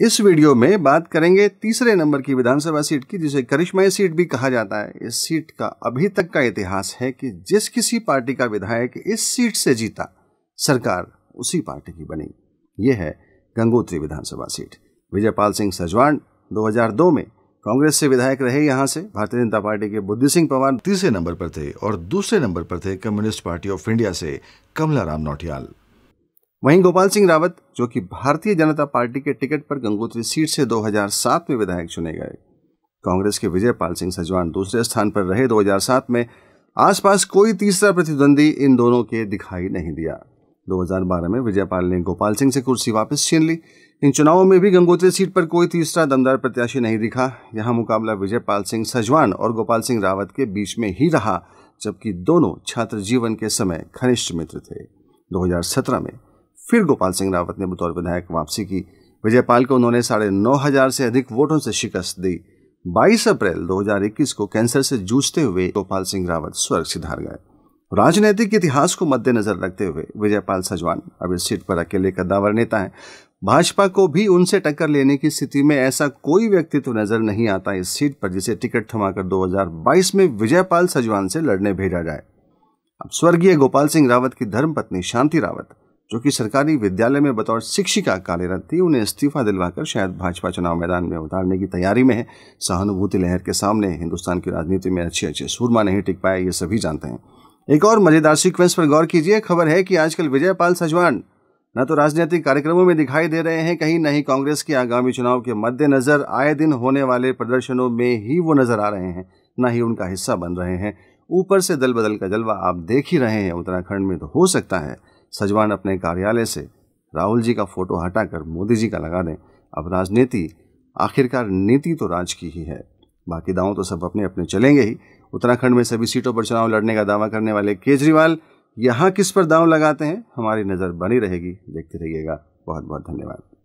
इस वीडियो में बात करेंगे तीसरे नंबर की विधानसभा सीट की जिसे करिश्माई सीट भी कहा जाता है इस सीट का अभी तक का इतिहास है कि जिस किसी पार्टी का विधायक इस सीट से जीता सरकार उसी पार्टी की बनी यह है गंगोत्री विधानसभा सीट विजयपाल सिंह सजवान 2002 में कांग्रेस से विधायक रहे यहाँ से भारतीय जनता पार्टी के बुद्धि सिंह पवार तीसरे नंबर पर थे और दूसरे नंबर पर थे कम्युनिस्ट पार्टी ऑफ इंडिया से कमला राम नौटियाल वहीं गोपाल सिंह रावत जो कि भारतीय जनता पार्टी के टिकट पर गंगोत्री सीट से 2007 में विधायक चुने गए कांग्रेस के विजय पाल सिंह सजवान दूसरे स्थान पर रहे 2007 में आसपास कोई तीसरा प्रतिद्वंदी इन दोनों के दिखाई नहीं दिया 2012 में विजयपाल ने गोपाल सिंह से कुर्सी वापस छीन ली इन चुनावों में भी गंगोत्री सीट पर कोई तीसरा दमदार प्रत्याशी नहीं दिखा यहां मुकाबला विजय पाल सिंह सजवान और गोपाल सिंह रावत के बीच में ही रहा जबकि दोनों छात्र जीवन के समय घनिष्ठ मित्र थे 2017 में फिर गोपाल सिंह रावत ने बतौर विधायक वापसी की विजयपाल को उन्होंने साढ़े नौ हजार से अधिक वोटों से शिकस्त दी 22 अप्रैल 2021 को कैंसर से जूझते हुए गोपाल सिंह रावत स्वर्ग सिधार गए राजनीतिक इतिहास को मद्देनजर रखते हुए विजयपाल सजवान अब इस सीट पर अकेले कद्दावर नेता हैं भाजपा को भी उनसे टक्कर लेने की स्थिति में ऐसा कोई व्यक्तित्व तो नजर नहीं आता इस सीट पर जिसे टिकट थमाकर 2022 में विजयपाल सजवान से लड़ने भेजा जाए अब स्वर्गीय गोपाल सिंह रावत की धर्मपत्नी शांति रावत जो कि सरकारी विद्यालय में बतौर शिक्षिका कार्यरत थी उन्हें इस्तीफा दिलवाकर शायद भाजपा चुनाव मैदान में उतारने की तैयारी में है सहानुभूति लहर के सामने हिंदुस्तान की राजनीति में अच्छे अच्छे सुरमा नहीं टिक पाए ये सभी जानते हैं एक और मजेदार सीक्वेंस पर गौर कीजिए खबर है कि आजकल विजयपाल सजवान न तो राजनीतिक कार्यक्रमों में दिखाई दे रहे हैं कहीं नहीं ही कांग्रेस के आगामी चुनाव के मद्देनजर आए दिन होने वाले प्रदर्शनों में ही वो नजर आ रहे हैं न ही उनका हिस्सा बन रहे हैं ऊपर से दल बदल का जलवा आप देख ही रहे हैं उत्तराखंड में तो हो सकता है सजवान अपने कार्यालय से राहुल जी का फोटो हटाकर मोदी जी का लगा दें अब राजनीति आखिरकार नीति तो राज की ही है बाकी दावों तो सब अपने अपने चलेंगे ही उत्तराखंड में सभी सीटों पर चुनाव लड़ने का दावा करने वाले केजरीवाल यहाँ किस पर दांव लगाते हैं हमारी नज़र बनी रहेगी देखते रहिएगा बहुत बहुत धन्यवाद